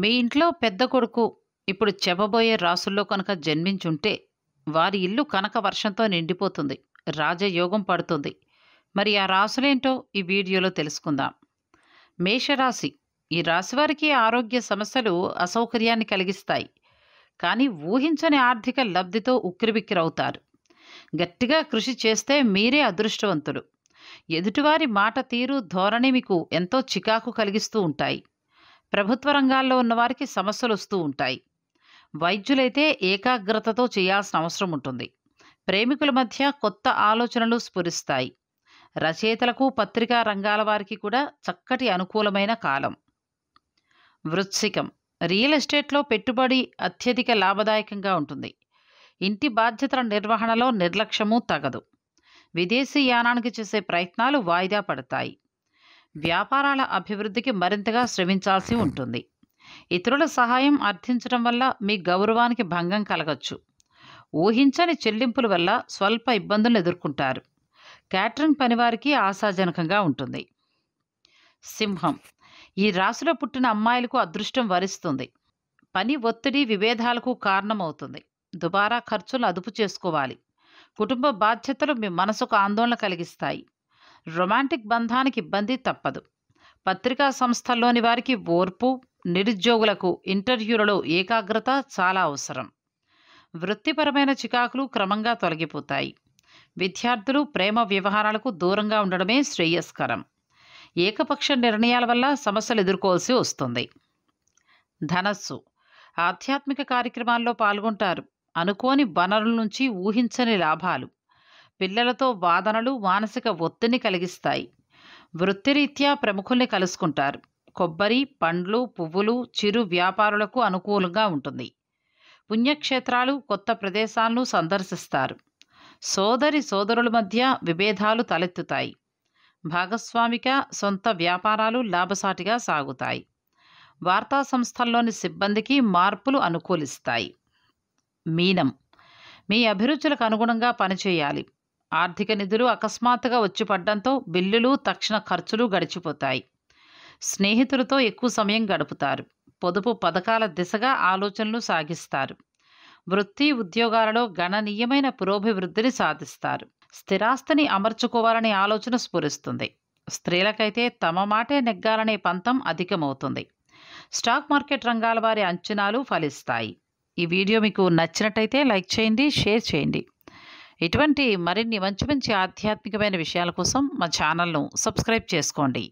మీ ఇంట్లో పెద్ద కొడుకు ఇప్పుడు చెప్పబోయే రాసుల్లో కనుక జన్మించుంటే వారి ఇల్లు కనక వర్షంతో నిండిపోతుంది రాజయోగం పడుతుంది మరి ఆ రాసులేంటో ఈ వీడియోలో తెలుసుకుందాం మేషరాశి ఈ రాశివారికి ఆరోగ్య సమస్యలు అసౌకర్యాన్ని కలిగిస్తాయి కానీ ఊహించని ఆర్థిక లబ్ధితో ఉక్కిరిబిక్కిరవుతారు గట్టిగా కృషి చేస్తే మీరే అదృష్టవంతులు ఎదుటివారి మాట తీరు ధోరణి మీకు ఎంతో చికాకు కలిగిస్తూ ఉంటాయి ప్రభుత్వ రంగాల్లో ఉన్నవారికి సమస్యలు వస్తూ ఉంటాయి వైద్యులైతే ఏకాగ్రతతో చేయాల్సిన అవసరం ఉంటుంది ప్రేమికుల మధ్య కొత్త ఆలోచనలు స్ఫురిస్తాయి రచయితలకు పత్రికా రంగాల వారికి కూడా చక్కటి అనుకూలమైన కాలం వృత్సికం రియల్ ఎస్టేట్లో పెట్టుబడి అత్యధిక లాభదాయకంగా ఉంటుంది ఇంటి బాధ్యతల నిర్వహణలో నిర్లక్ష్యము తగదు విదేశీ యానానికి చేసే ప్రయత్నాలు వాయిదా పడతాయి వ్యాపారాల అభివృద్ధికి మరింతగా శ్రమించాల్సి ఉంటుంది ఇతరుల సహాయం అర్థించడం వల్ల మీ గౌరవానికి భంగం కలగచ్చు ఊహించని చెల్లింపుల వల్ల స్వల్ప ఇబ్బందులు ఎదుర్కొంటారు క్యాటరింగ్ పనివారికి ఆశాజనకంగా ఉంటుంది సింహం ఈ రాశిలో పుట్టిన అమ్మాయిలకు అదృష్టం వరిస్తుంది పని ఒత్తిడి విభేదాలకు కారణమవుతుంది దుబారా ఖర్చులు అదుపు చేసుకోవాలి కుటుంబ బాధ్యతలు మీ మనసుకు ఆందోళన కలిగిస్తాయి రొమాంటిక్ బంధానికి ఇబ్బంది తప్పదు పత్రికా సంస్థల్లోని వారికి ఓర్పు నిరుద్యోగులకు ఇంటర్వ్యూలలో ఏకాగ్రత చాలా అవసరం వృత్తిపరమైన చికాకులు క్రమంగా తొలగిపోతాయి విద్యార్థులు ప్రేమ వ్యవహారాలకు దూరంగా ఉండడమే శ్రేయస్కరం ఏకపక్ష నిర్ణయాల వల్ల సమస్యలు ఎదుర్కోవాల్సి వస్తుంది ధనస్సు ఆధ్యాత్మిక కార్యక్రమాల్లో పాల్గొంటారు అనుకోని వనరుల నుంచి ఊహించని లాభాలు పిల్లలతో వాదనలు మానసిక ఒత్తిడిని కలిగిస్తాయి వృత్తిరీత్యా ప్రముఖుల్ని కలుసుకుంటారు కొబ్బరి పండ్లు పువ్వులు చిరు వ్యాపారులకు అనుకూలంగా ఉంటుంది పుణ్యక్షేత్రాలు కొత్త ప్రదేశాలను సందర్శిస్తారు సోదరి సోదరుల మధ్య విభేదాలు తలెత్తుతాయి భాగస్వామిక సొంత వ్యాపారాలు లాభసాటిగా సాగుతాయి వార్తా సంస్థల్లోని సిబ్బందికి మార్పులు అనుకూలిస్తాయి మీనం మీ అభిరుచులకు అనుగుణంగా పనిచేయాలి ఆర్థిక నిధులు అకస్మాత్తుగా వచ్చి పడ్డంతో బిల్లులు తక్షణ ఖర్చులు గడిచిపోతాయి స్నేహితులతో ఎక్కువ సమయం గడుపుతారు పొదుపు పథకాల దిశగా ఆలోచనలు సాగిస్తారు వృత్తి ఉద్యోగాలలో గణనీయమైన పురోభివృద్ధిని సాధిస్తారు స్థిరాస్తిని అమర్చుకోవాలనే ఆలోచన స్ఫురిస్తుంది స్త్రీలకైతే తమ మాటే నెగ్గాలనే పంతం అధికమవుతుంది స్టాక్ మార్కెట్ రంగాల వారి అంచనాలు ఫలిస్తాయి ఈ వీడియో మీకు నచ్చినట్టయితే లైక్ చేయండి షేర్ చేయండి ఇటువంటి మరిన్ని మంచి మంచి ఆధ్యాత్మికమైన విషయాల కోసం మా ఛానల్ను సబ్స్క్రైబ్ చేసుకోండి